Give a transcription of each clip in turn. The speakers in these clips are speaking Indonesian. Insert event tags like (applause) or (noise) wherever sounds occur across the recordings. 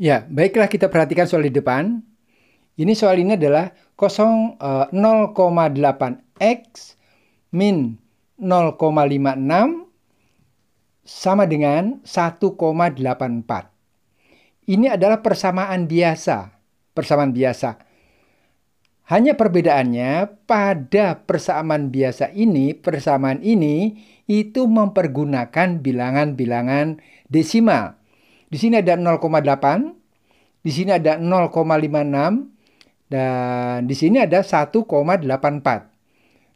Ya, baiklah kita perhatikan soal di depan. Ini soal ini adalah 0,8 eh, X min 0,56 sama dengan 1,84. Ini adalah persamaan biasa. Persamaan biasa. Hanya perbedaannya pada persamaan biasa ini, persamaan ini itu mempergunakan bilangan-bilangan desimal di sini ada 0,8, di sini ada 0,56, dan di sini ada 1,84.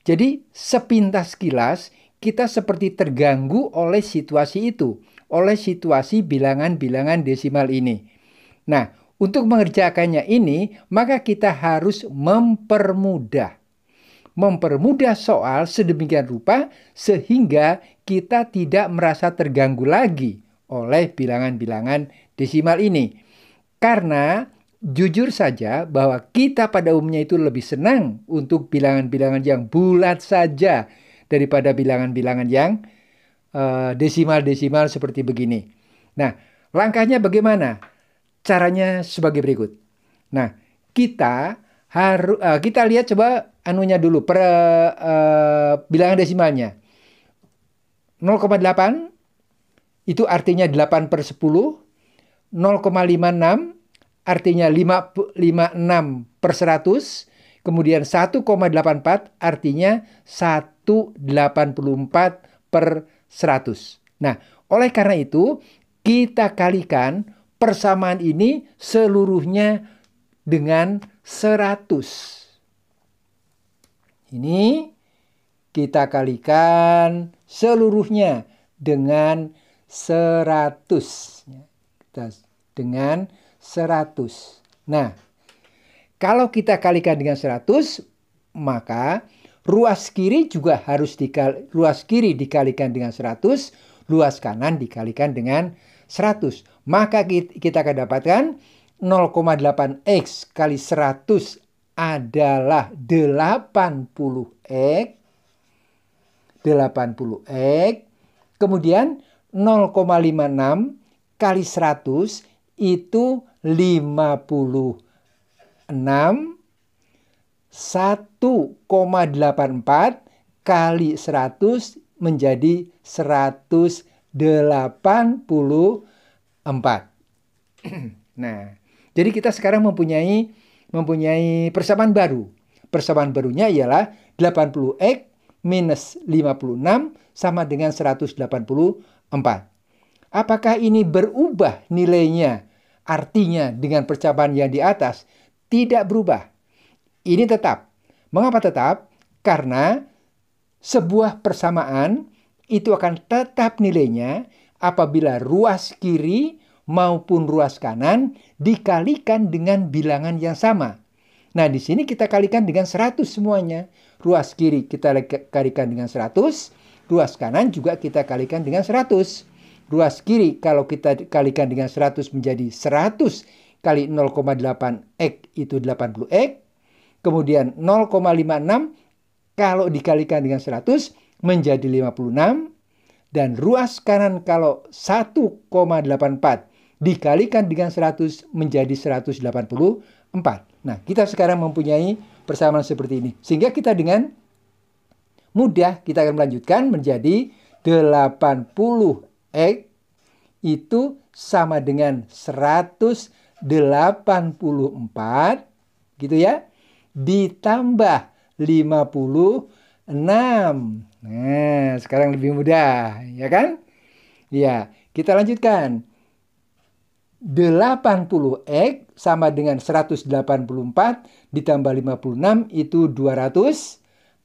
Jadi sepintas kilas kita seperti terganggu oleh situasi itu, oleh situasi bilangan-bilangan desimal ini. Nah, untuk mengerjakannya ini, maka kita harus mempermudah. Mempermudah soal sedemikian rupa sehingga kita tidak merasa terganggu lagi oleh bilangan-bilangan desimal ini. Karena jujur saja bahwa kita pada umumnya itu lebih senang untuk bilangan-bilangan yang bulat saja daripada bilangan-bilangan yang eh, desimal-desimal uh, seperti begini. Nah, langkahnya bagaimana? Caranya sebagai berikut. Nah, kita harus uh, eh, kita lihat coba anunya dulu per uh, bilangan desimalnya. 0,8 itu artinya 8 per 10. 0,56 artinya 5, 56 per 100. Kemudian 1,84 artinya 184 per 100. Nah, oleh karena itu kita kalikan persamaan ini seluruhnya dengan 100. Ini kita kalikan seluruhnya dengan 100. Ya, kita dengan 100. Nah, kalau kita kalikan dengan 100, maka ruas kiri juga harus dikali, ruas kiri dikalikan dengan 100, luas kanan dikalikan dengan 100. Maka kita akan dapatkan 0,8x kali 100 adalah 80x. 80x. Kemudian 0,56 kali 100 itu 56. 1,84 kali 100 menjadi 184. (clears throat) Nah, jadi kita sekarang mempunyai mempunyai persamaan baru. Persamaan barunya ialah 80x minus 56 sama dengan 180 4. Apakah ini berubah nilainya, artinya dengan percobaan yang di atas? Tidak berubah. Ini tetap. Mengapa tetap? Karena sebuah persamaan itu akan tetap nilainya apabila ruas kiri maupun ruas kanan dikalikan dengan bilangan yang sama. Nah, di sini kita kalikan dengan 100 semuanya. Ruas kiri kita kalikan dengan 100, Ruas kanan juga kita kalikan dengan 100. Ruas kiri kalau kita kalikan dengan 100 menjadi 100 kali 0,8 X itu 80 X. Kemudian 0,56 kalau dikalikan dengan 100 menjadi 56. Dan ruas kanan kalau 1,84 dikalikan dengan 100 menjadi 184. Nah, kita sekarang mempunyai persamaan seperti ini. Sehingga kita dengan mudah kita akan melanjutkan menjadi 80x itu sama dengan 184 gitu ya ditambah 56. Nah, sekarang lebih mudah, ya kan? Ya, kita lanjutkan. 80X sama dengan 184 ditambah 56 itu 200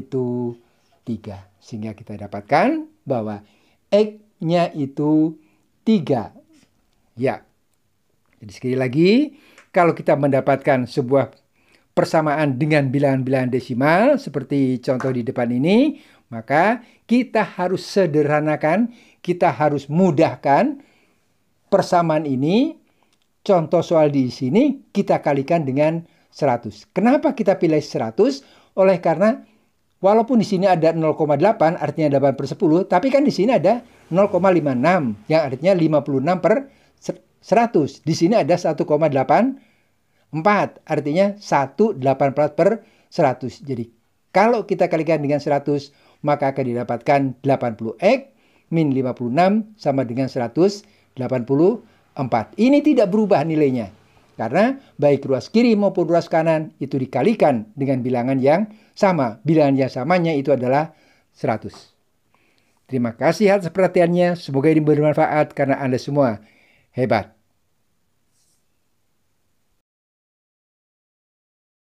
itu tiga Sehingga kita dapatkan bahwa X-nya itu tiga Ya. Jadi sekali lagi, kalau kita mendapatkan sebuah persamaan dengan bilangan-bilangan desimal seperti contoh di depan ini, maka kita harus sederhanakan, kita harus mudahkan persamaan ini. Contoh soal di sini kita kalikan dengan 100. Kenapa kita pilih 100? Oleh karena Walaupun di sini ada 0,8 artinya 8 per 10, tapi kan di sini ada 0,56 yang artinya 56 per 100. Di sini ada 1,8 4 artinya 184 per 100. Jadi kalau kita kalikan dengan 100 maka akan didapatkan 80x min 56 sama dengan 184. Ini tidak berubah nilainya. Karena baik ruas kiri maupun ruas kanan itu dikalikan dengan bilangan yang sama. Bilangan yang samanya itu adalah 100. Terima kasih atas perhatiannya. Semoga ini bermanfaat karena Anda semua hebat.